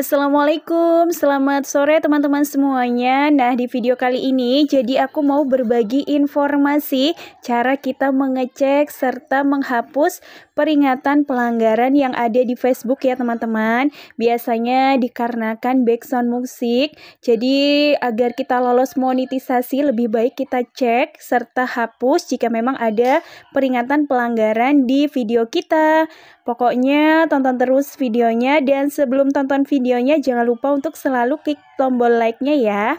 Assalamualaikum, selamat sore teman-teman semuanya. Nah, di video kali ini, jadi aku mau berbagi informasi cara kita mengecek serta menghapus peringatan pelanggaran yang ada di Facebook ya teman-teman. Biasanya dikarenakan background musik, jadi agar kita lolos monetisasi lebih baik kita cek serta hapus jika memang ada peringatan pelanggaran di video kita. Pokoknya tonton terus videonya dan sebelum tonton videonya jangan lupa untuk selalu klik tombol like-nya ya.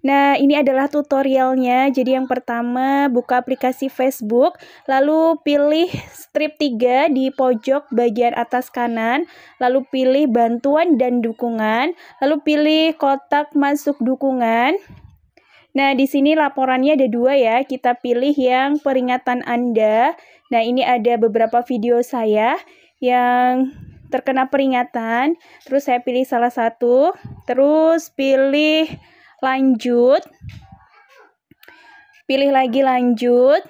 Nah, ini adalah tutorialnya. Jadi yang pertama buka aplikasi Facebook, lalu pilih strip 3 di pojok bagian atas kanan, lalu pilih bantuan dan dukungan, lalu pilih kotak masuk dukungan. Nah, di sini laporannya ada dua ya. Kita pilih yang peringatan Anda. Nah, ini ada beberapa video saya yang terkena peringatan. Terus saya pilih salah satu. Terus pilih lanjut. Pilih lagi lanjut.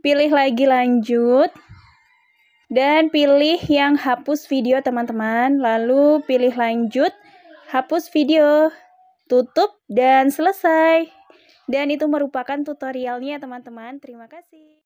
Pilih lagi lanjut dan pilih yang hapus video teman-teman lalu pilih lanjut hapus video tutup, dan selesai. Dan itu merupakan tutorialnya teman-teman. Terima kasih.